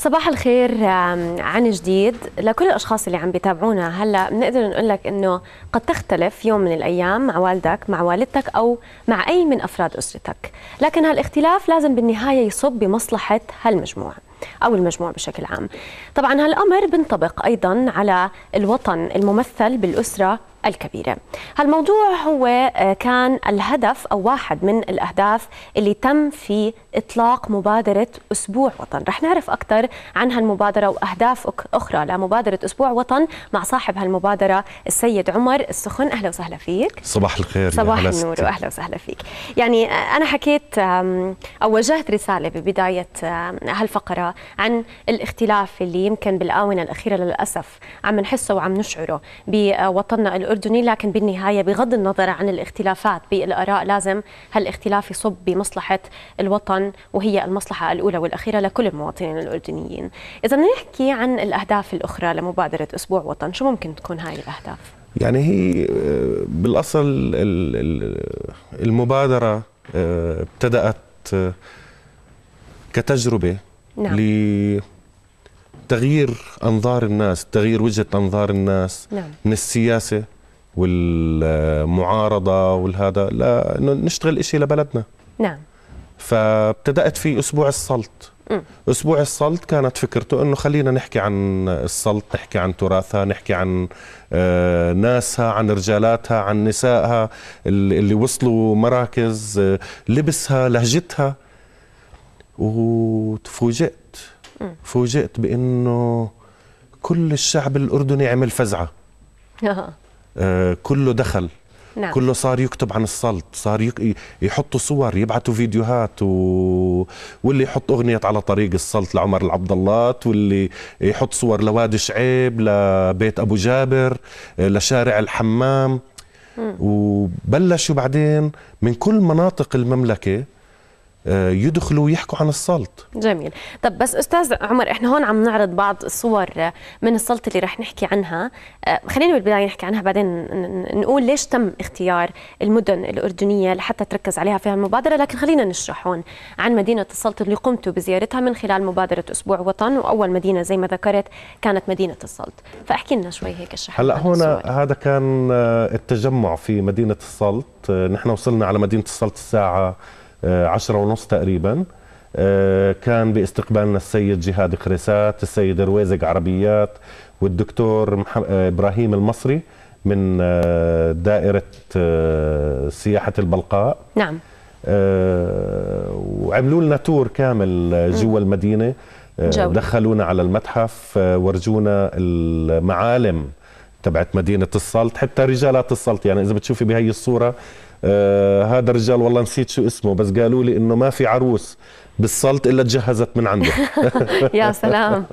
صباح الخير عن جديد لكل الاشخاص اللي عم بيتابعونا هلا بنقدر نقول لك انه قد تختلف يوم من الايام مع والدك مع والدتك او مع اي من افراد اسرتك لكن هالاختلاف لازم بالنهايه يصب بمصلحه هالمجموع أو المجموع بشكل عام طبعا هالأمر بنطبق أيضا على الوطن الممثل بالأسرة الكبيرة هالموضوع هو آه، كان الهدف أو واحد من الأهداف اللي تم في إطلاق مبادرة أسبوع وطن رح نعرف أكثر عن هالمبادرة وأهداف أخرى لمبادرة أسبوع وطن مع صاحب هالمبادرة السيد عمر السخن أهلا وسهلا فيك صباح الخير صباح النور وأهلا وسهلا فيك يعني آه، أنا حكيت أو وجهت رسالة ببداية هالفقرة عن الاختلاف اللي يمكن بالآونة الأخيرة للأسف عم نحسه وعم نشعره بوطننا الأردني لكن بالنهاية بغض النظر عن الاختلافات بالآراء لازم هالاختلاف يصب بمصلحة الوطن وهي المصلحة الأولى والأخيرة لكل المواطنين الأردنيين إذا نحكي عن الأهداف الأخرى لمبادرة أسبوع وطن شو ممكن تكون هاي الأهداف؟ يعني هي آه، بالأصل المبادرة آه، ابتدأت آه، كتجربة نعم. تغيير انظار الناس تغيير وجهه انظار الناس نعم. من السياسه والمعارضه والهذا لا نشتغل إشي لبلدنا نعم فابتدات في اسبوع السلط اسبوع السلط كانت فكرته انه خلينا نحكي عن السلط نحكي عن تراثها نحكي عن آه، ناسها عن رجالاتها عن نسائها اللي وصلوا مراكز آه، لبسها لهجتها وتفوجئت فوجئت بانه كل الشعب الاردني عمل فزعه آه، كله دخل نعم. كله صار يكتب عن السلط صار يحطوا صور يبعثوا فيديوهات و... واللي يحط أغنية على طريق السلط لعمر العبد واللي يحط صور لوادي شعيب لبيت أبو جابر آه، لشارع الحمام م. وبلشوا بعدين من كل مناطق المملكة آه، يدخلوا ويحكوا عن السلط جميل طب بس استاذ عمر احنا هون عم نعرض بعض صور من السلط اللي رح نحكي عنها آه، خلينا بالبدايه نحكي عنها بعدين نقول ليش تم اختيار المدن الاردنيه لحتى تركز عليها في المبادره لكن خلينا نشرح هون عن مدينه السلط اللي قمتوا بزيارتها من خلال مبادره اسبوع وطن واول مدينه زي ما ذكرت كانت مدينه السلط فاحكي لنا شوي هيك اشرح هلا هون هذا كان آه، التجمع في مدينه السلط نحن وصلنا على مدينه السلط الساعه آه، عشرة ونص تقريبا آه، كان باستقبالنا السيد جهاد خريسات السيد رويزق عربيات والدكتور آه، إبراهيم المصري من دائرة سياحة البلقاء نعم وعملوا لنا تور كامل جوا المدينة جو. دخلونا على المتحف ورجونا المعالم تبعت مدينة السلط حتى رجالات السلط يعني إذا بتشوفي بهي الصورة آه هذا الرجال والله نسيت شو اسمه بس قالوا لي انه ما في عروس بالسلط الا تجهزت من عنده يا سلام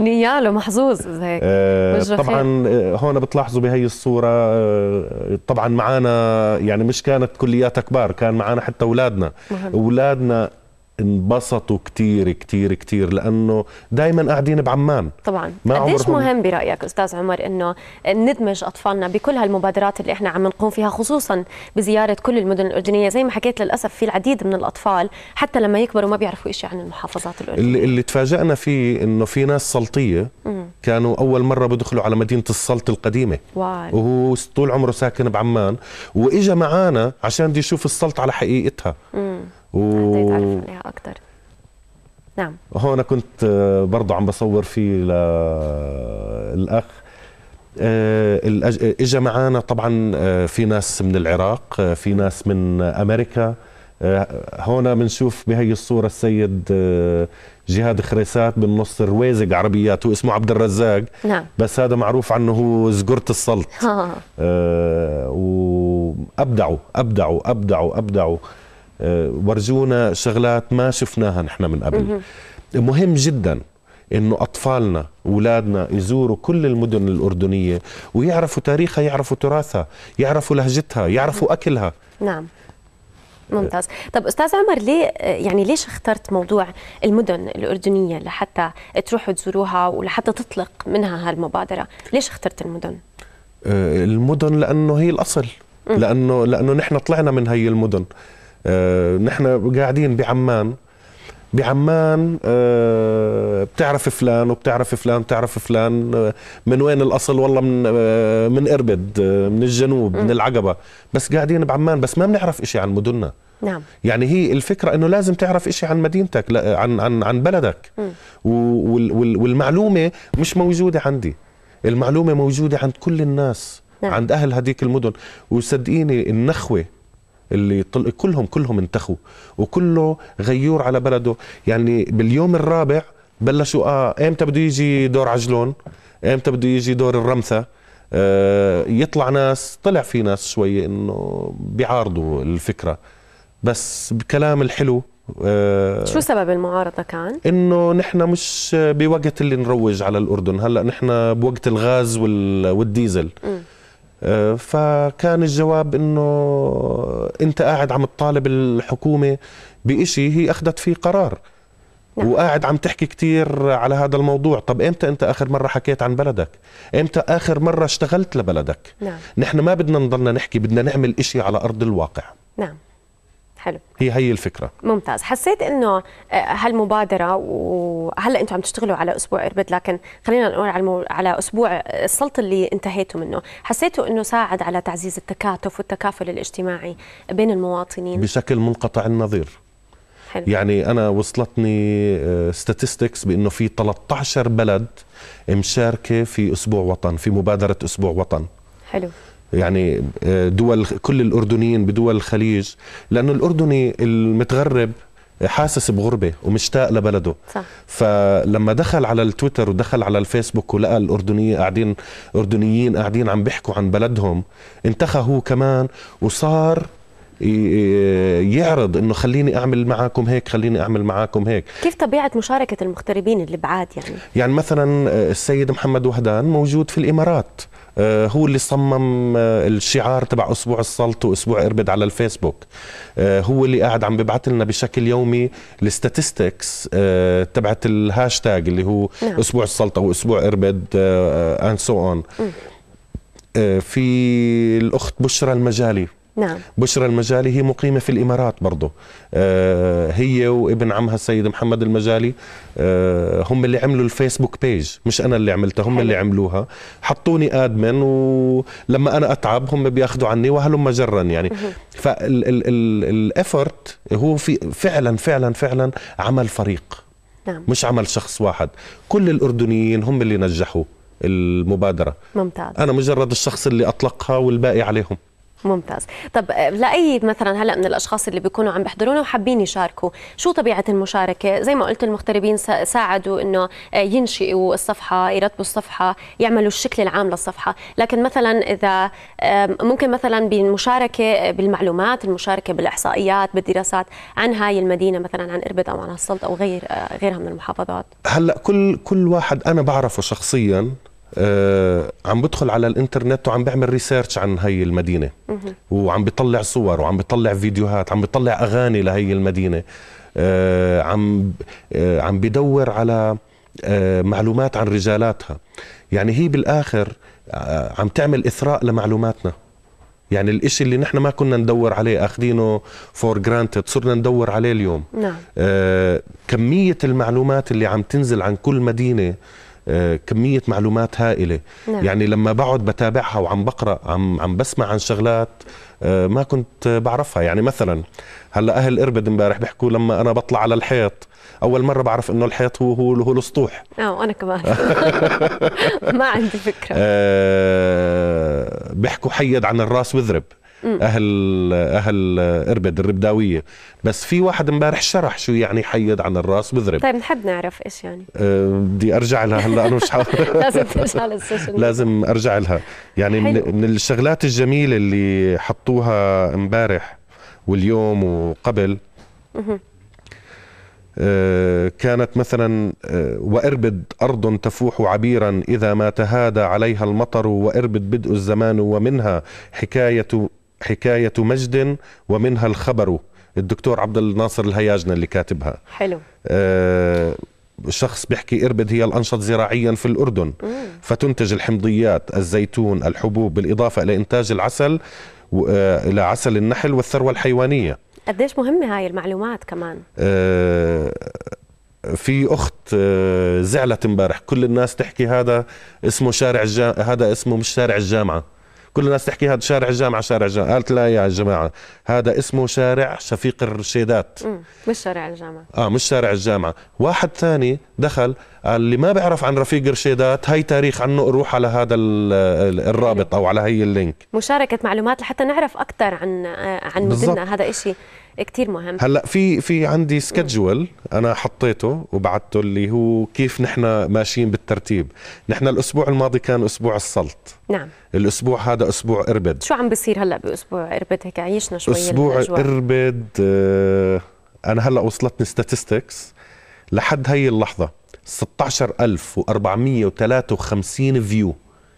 نياله محظوظ هيك آه، طبعا آه، هون بتلاحظوا بهي الصوره آه، طبعا معنا يعني مش كانت كلياتها كبار كان معنا حتى اولادنا اولادنا انبسطوا كتير كتير كتير لأنه دايما قاعدين بعمان طبعا ما قديش مهم برأيك أستاذ عمر أنه ندمج أطفالنا بكل هالمبادرات اللي إحنا عم نقوم فيها خصوصا بزيارة كل المدن الأردنية زي ما حكيت للأسف في العديد من الأطفال حتى لما يكبروا ما بيعرفوا شيء عن المحافظات الأردنية اللي, اللي تفاجئنا فيه أنه في ناس سلطية كانوا أول مرة بدخلوا على مدينة السلط القديمة واي. وهو طول عمره ساكن بعمان وإجا معانا عشان بده يشوف السلط على حقيقتها مم. و... يتعرف عليها اكتر نعم هون كنت آه، برضه عم بصور فيه للاخ آه، اجى آه، معنا طبعا في ناس من العراق في ناس من امريكا هون بنشوف بهي الصوره السيد جهاد خريسات بالنص رويزق عربيات اسمه عبد الرزاق نعم. بس هذا معروف عنه هو زقرة السلط آه وابدعوا ابدعوا ابدعوا ابدعوا آه، ورجونا شغلات ما شفناها نحن من قبل مهم جدا انه اطفالنا اولادنا يزوروا كل المدن الاردنيه ويعرفوا تاريخها يعرفوا تراثها يعرفوا لهجتها يعرفوا اكلها نعم ممتاز آه. طب استاذ عمر ليه يعني ليش اخترت موضوع المدن الاردنيه لحتى تروحوا تزوروها ولحتى تطلق منها هالمبادره ليش اخترت المدن آه، المدن لانه هي الاصل لانه لانه نحن طلعنا من هي المدن آه، نحن قاعدين بعمان بعمان آه، بتعرف فلان وبتعرف فلان بتعرف فلان آه، من وين الاصل والله من من اربد من الجنوب من العقبه بس قاعدين بعمان بس ما بنعرف شيء عن مدننا نعم يعني هي الفكره انه لازم تعرف شيء عن مدينتك عن عن عن بلدك والمعلومه مش موجوده عندي المعلومه موجوده عند كل الناس نعم. عند اهل هذيك المدن وصدقيني النخوه اللي طل... كلهم كلهم انتخوا وكله غيور على بلده يعني باليوم الرابع بلشوا اه امتى بده يجي دور عجلون امتى بده يجي دور الرمثة آه يطلع ناس طلع في ناس شوي انه بيعارضوا الفكرة بس بكلام الحلو آه شو سبب المعارضة كان؟ انه نحن مش بوقت اللي نروج على الاردن، هلا نحن بوقت الغاز وال... والديزل م. فكان الجواب انه انت قاعد عم تطالب الحكومه بشيء هي اخذت فيه قرار نعم. وقاعد عم تحكي كثير على هذا الموضوع طب امتى انت اخر مره حكيت عن بلدك امتى اخر مره اشتغلت لبلدك نعم. نحن ما بدنا نضلنا نحكي بدنا نعمل إشي على ارض الواقع نعم حلو هي هي الفكره ممتاز حسيت انه آه، هالمبادره وهلا انتم عم تشتغلوا على اسبوع اربد لكن خلينا نقول على المو... على اسبوع آه، السلط اللي انتهيتوا منه حسيتوا انه ساعد على تعزيز التكاتف والتكافل الاجتماعي بين المواطنين بشكل منقطع النظير حلو. يعني انا وصلتني ستاتستكس آه، بانه في 13 بلد مشاركه في اسبوع وطن في مبادره اسبوع وطن حلو يعني آه، دول كل الأردنيين بدول الخليج لأنه الأردني المتغرب حاسس بغربه ومشتاق لبلده صح. فلما دخل على التويتر ودخل على الفيسبوك ولقى الاردنيه قاعدين اردنيين قاعدين عم بيحكوا عن بلدهم انتخى هو كمان وصار يعرض انه خليني اعمل معكم هيك خليني اعمل معكم هيك كيف طبيعه مشاركه المغتربين اللي بعاد يعني يعني مثلا آه، السيد محمد وهدان موجود في الامارات آه، هو اللي صمم آه، الشعار تبع اسبوع السلط واسبوع اربد على الفيسبوك هو اللي قاعد عم ببعث لنا بشكل يومي الستاتستكس تبعت الهاشتاج اللي هو نعم. اسبوع السلط او اسبوع اربد اند سو اون في الاخت بشرى المجالي نعم بشرى المجالي هي مقيمة في الإمارات برضه آه هي وابن عمها السيد محمد المجالي آه هم اللي عملوا الفيسبوك بيج مش أنا اللي عملتها هم حلو. اللي عملوها حطوني آدمن ولما أنا أتعب هم بياخذوا عني وهلم جرا يعني فالإفرت هو في فعلا فعلا فعلا عمل فريق نعم. مش عمل شخص واحد كل الأردنيين هم اللي نجحوا المبادرة ممتاز أنا مجرد الشخص اللي أطلقها والباقي عليهم ممتاز طب آه، لاي مثلا هلا من الاشخاص اللي بيكونوا عم بيحضرونا وحابين يشاركوا شو طبيعه المشاركه زي ما قلت المغتربين ساعدوا انه آه، ينشئوا الصفحه يرتبوا الصفحه يعملوا الشكل العام للصفحه لكن مثلا اذا ممكن مثلا بالمشاركه آه، بالمعلومات المشاركه بالاحصائيات بالدراسات عن هاي المدينه مثلا عن اربد او عن السلط او غير غيرها من المحافظات هلا كل كل واحد انا بعرفه شخصيا آه، عم بدخل على الانترنت وعم بعمل ريسيرش عن هي المدينه وعم بطلع صور وعم بطلع فيديوهات عم بطلع اغاني لهي المدينه آه، عم آه، عم بدور على معلومات عن رجالاتها يعني هي بالاخر عم تعمل اثراء لمعلوماتنا يعني الإشي اللي نحن ما كنا ندور عليه أخذينه فور جرانتد صرنا ندور عليه اليوم نعم. آه كمية المعلومات اللي عم تنزل عن كل مدينة آه، كمية معلومات هائلة نعم. يعني لما بقعد بتابعها وعم بقرأ عم, عم بسمع عن شغلات آه، ما كنت بعرفها يعني مثلا هلا أهل إربد امبارح بيحكوا لما أنا بطلع على الحيط أول مرة بعرف إنه الحيط هو هو, هو الأسطوح آه وأنا كمان ما عندي فكرة آه بيحكوا حيد عن الراس وذرب اهل اهل اربد الربداويه بس في واحد امبارح شرح شو يعني حيد عن الراس بذرب طيب نحب نعرف ايش يعني أه، بدي ارجع لها هلا انا مش لازم ترجع لازم ارجع لها يعني من, من الشغلات الجميله اللي حطوها امبارح واليوم وقبل أه، كانت مثلا أه، واربد ارض تفوح عبيرا اذا ما تهادى عليها المطر واربد بدء الزمان ومنها حكايه حكاية مجد ومنها الخبر الدكتور عبد الناصر الهياجنة اللي كاتبها حلو آه شخص بيحكي اربد هي الانشط زراعيا في الاردن مم. فتنتج الحمضيات الزيتون الحبوب بالاضافه الى انتاج العسل آه، الى عسل النحل والثروه الحيوانيه قديش مهمه هاي المعلومات كمان آه في اخت آه، زعلت امبارح كل الناس تحكي هذا اسمه شارع الجا... هذا اسمه مش شارع الجامعه كل الناس تحكي هذا شارع الجامعه شارع الجامعه قالت لا يا جماعه هذا اسمه شارع شفيق الرشيدات مش شارع الجامعه اه مش شارع الجامعه واحد ثاني دخل قال اللي ما بيعرف عن رفيق رشيدات هي تاريخ عنه روح على هذا الرابط او على هي اللينك مشاركه معلومات لحتى نعرف اكثر عن آه، عن مدننا هذا إشي كتير مهم هلا في في عندي سكجول انا حطيته وبعته اللي هو كيف نحن ماشيين بالترتيب نحن الاسبوع الماضي كان اسبوع السلط نعم الاسبوع هذا اسبوع اربد شو عم بيصير هلا باسبوع اربد هيك عيشنا شوي اسبوع اربد آه، انا هلا وصلتني ستاتستكس لحد هي اللحظه 16453 فيو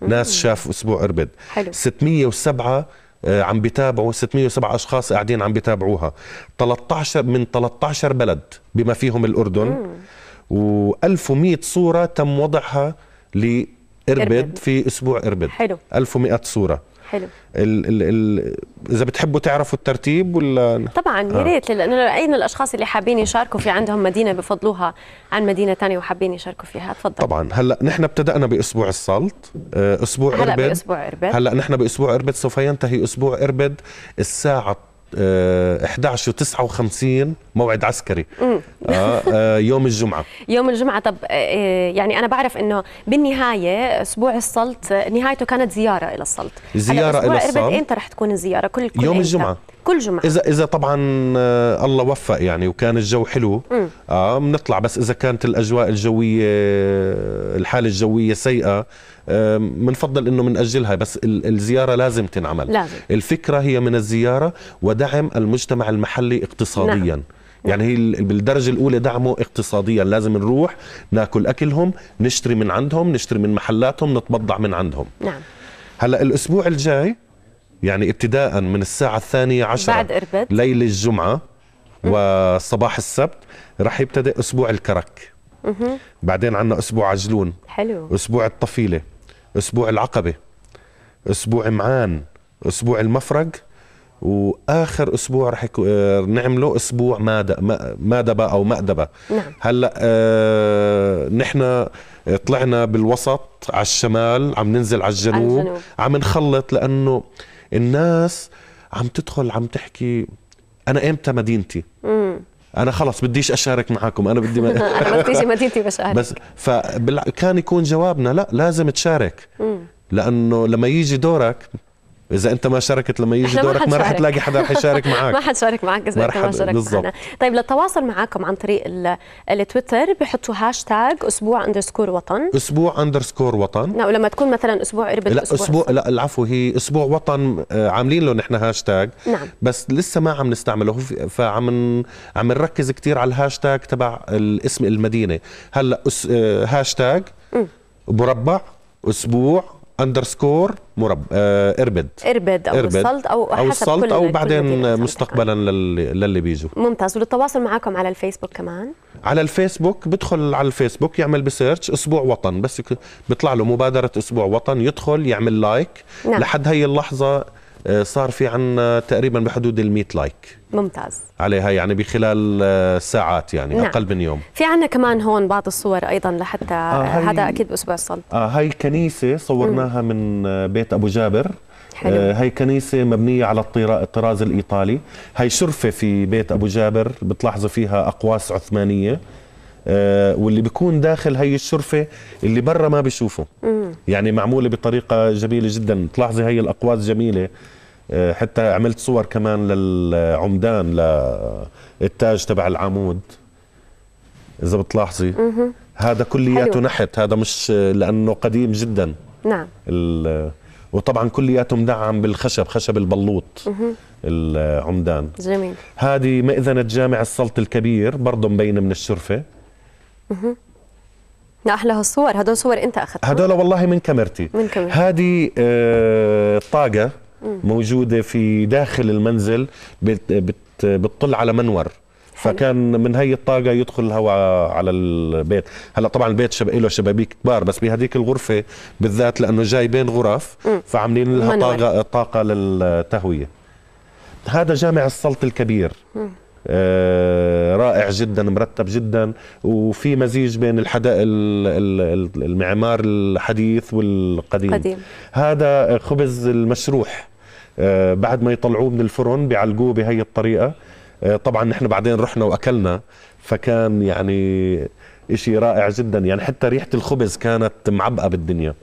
ناس شافوا اسبوع اربد حلو 607 آه، عم بيتابعوا 607 اشخاص قاعدين عم بيتابعوها 13 من 13 بلد بما فيهم الاردن و1100 صوره تم وضعها لاربد في اسبوع اربد حلو 1100 صوره حلو ال ال ال اذا بتحبوا تعرفوا الترتيب ولا طبعا يا آه. ريت لانه اين الاشخاص اللي حابين يشاركوا في عندهم مدينه بفضلوها عن مدينه ثانيه وحابين يشاركوا فيها تفضل طبعا هلا نحن ابتدانا باسبوع السلط آه، اسبوع هلا اربد هلا باسبوع اربد هلا نحن باسبوع اربد سوف ينتهي اسبوع اربد الساعه 11 آه، و59 موعد عسكري آه،, آه يوم الجمعه يوم الجمعه طب آه، يعني انا بعرف انه بالنهايه اسبوع السلط نهايته كانت زياره الى السلط زياره الى السلط انت رح تكون الزياره كل, كل يوم الجمعه كل جمعه اذا اذا طبعا الله وفق يعني وكان الجو حلو مم. اه بنطلع بس اذا كانت الاجواء الجويه الحاله الجويه سيئه بنفضل انه بنأجلها بس الزياره لازم تنعمل لازم. الفكره هي من الزياره ودعم المجتمع المحلي اقتصاديا نعم. يعني هي بالدرجه الاولى دعمه اقتصاديا لازم نروح ناكل اكلهم نشتري من عندهم نشتري من محلاتهم نتبضع من عندهم نعم هلا الاسبوع الجاي يعني ابتداء من الساعه الثانيه عشرة بعد اربد ليله الجمعه وصباح السبت رح يبتدئ اسبوع الكرك بعدين عندنا اسبوع عجلون حلو اسبوع الطفيله اسبوع العقبه اسبوع معان اسبوع المفرق واخر اسبوع رح آه، نعمله اسبوع مادبه او مأدبه نعم. هلا آه نحن طلعنا بالوسط على الشمال عم ننزل على الجنوب, الجنوب. عم نخلط لانه الناس عم تدخل عم تحكي انا امتى مدينتي مم. انا خلص بديش اشارك معكم انا بدي ما مدينتي بشارك بس فكان يكون جوابنا لا لازم تشارك لانه لما يجي دورك اذا انت ما شاركت لما يجي دورك ما رح تلاقي حدا رح يشارك معك ما حد شارك معك اذا انت ما شاركت معنا طيب للتواصل معكم عن طريق التويتر بحطوا هاشتاج اسبوع اندرسكور وطن اسبوع اندرسكور وطن لا نعم، ولما تكون مثلا اسبوع اربد لا اسبوع, أسبوع لا العفو هي اسبوع وطن آه، عاملين له نحن هاشتاج نعم. بس لسه ما عم نستعمله فعم عم نركز كثير على الهاشتاج تبع الاسم المدينه هلا آه، هاشتاج مربع اسبوع اندرسكور مرب آه اربد اربد او إربد. السلط او, أو حسب او كل او بعدين مستقبلا للي, للي بيجوا ممتاز وللتواصل معكم على الفيسبوك كمان على الفيسبوك بدخل على الفيسبوك يعمل بسيرش اسبوع وطن بس بيطلع له مبادره اسبوع وطن يدخل يعمل لايك نعم. لحد هي اللحظه آه، صار في عنا آه، تقريبا بحدود ال 100 لايك ممتاز عليها يعني بخلال آه، ساعات يعني نعم. اقل من يوم في عنا كمان هون بعض الصور ايضا لحتى آه هذا اكيد باسبوع الصلت آه هاي كنيسه صورناها مم. من بيت ابو جابر حلو. هاي كنيسة مبنية على الطراز الإيطالي هاي شرفة في بيت أبو جابر بتلاحظوا فيها أقواس عثمانية آه، واللي بيكون داخل هي الشرفه اللي برا ما بيشوفه يعني معموله بطريقه جميله جدا تلاحظي هي الاقواس جميله آه، حتى عملت صور كمان للعمدان للتاج تبع العمود اذا بتلاحظي هذا كلياته نحت هذا مش لانه قديم جدا نعم وطبعا كلياته مدعم بالخشب خشب البلوط العمدان جميل هذه مئذنه جامع السلط الكبير برضه مبينه من الشرفه احلى هالصور هدول صور انت اخذتها هدول والله من كاميرتي من كاميرتي هذه آه طاقه موجوده في داخل المنزل بت بت بتطل على منور فكان من هي الطاقه يدخل الهواء على البيت هلا طبعا البيت شب... له شبابيك كبار بس بهذيك الغرفه بالذات لانه جاي بين غرف فعاملين لها طاقه طاقه للتهويه هذا جامع السلط الكبير آه، رائع جدا مرتب جدا وفي مزيج بين الحدائق المعمار الحديث والقديم قديم. هذا خبز المشروح آه، بعد ما يطلعوه من الفرن بيعلقوه بهي الطريقه آه، طبعا نحن بعدين رحنا واكلنا فكان يعني إشي رائع جدا يعني حتى ريحة الخبز كانت معبقة بالدنيا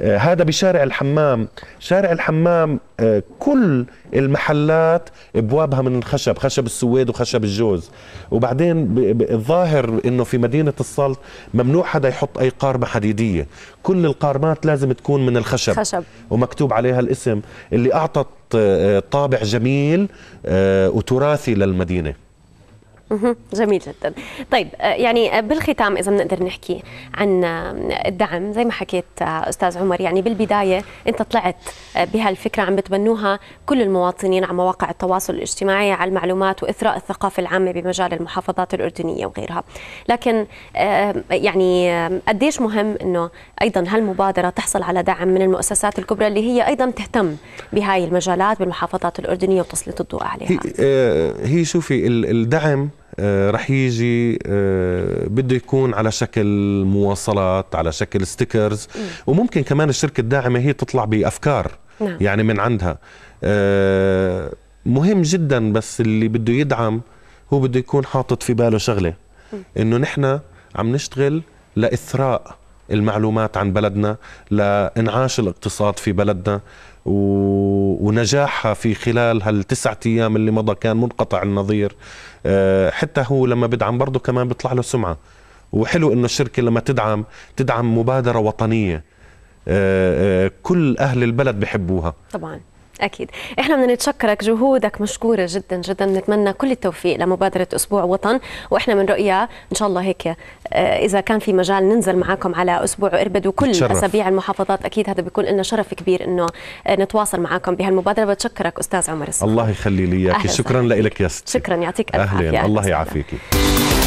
آه، هذا بشارع الحمام شارع الحمام آه، كل المحلات ابوابها من الخشب خشب السويد وخشب الجوز وبعدين الظاهر انه في مدينه السلط ممنوع حدا يحط اي قارمه حديديه كل القارمات لازم تكون من الخشب خشب. ومكتوب عليها الاسم اللي اعطت آه، طابع جميل وتراثي للمدينه جميل جدا طيب آه، يعني آه، بالختام اذا بنقدر نحكي عن آه، الدعم زي ما حكيت استاذ عمر يعني بالبدايه انت طلعت بهالفكره عم بتبنوها كل المواطنين على مواقع التواصل الاجتماعي على المعلومات واثراء الثقافه العامه بمجال المحافظات الاردنيه وغيرها لكن يعني قديش مهم انه ايضا هالمبادره تحصل على دعم من المؤسسات الكبرى اللي هي ايضا تهتم بهاي المجالات بالمحافظات الاردنيه وتسليط الضوء عليها هي شوفي الدعم آه، رح يجي آه، بده يكون على شكل مواصلات على شكل ستيكرز وممكن كمان الشركه الداعمه هي تطلع بافكار نعم. يعني من عندها آه، مهم جدا بس اللي بده يدعم هو بده يكون حاطط في باله شغله انه نحن عم نشتغل لاثراء المعلومات عن بلدنا لانعاش الاقتصاد في بلدنا ونجاحها في خلال هالتسعة أيام اللي مضى كان منقطع النظير آه، حتى هو لما بدعم برضه كمان بيطلع له سمعة وحلو انه الشركه لما تدعم تدعم مبادره وطنيه آه، آه، كل اهل البلد بحبوها طبعا اكيد احنا بدنا نتشكرك جهودك مشكوره جدا جدا نتمنى كل التوفيق لمبادره اسبوع وطن واحنا من رؤيا ان شاء الله هيك آه، اذا كان في مجال ننزل معكم على اسبوع اربد وكل اسابيع المحافظات اكيد هذا بيكون لنا شرف كبير انه آه، نتواصل معكم بهالمبادره بتشكرك استاذ عمر الصغير. الله يخلي لي اياك شكرا لك يا ست شكرا يعطيك الف عافيه الله يعافيك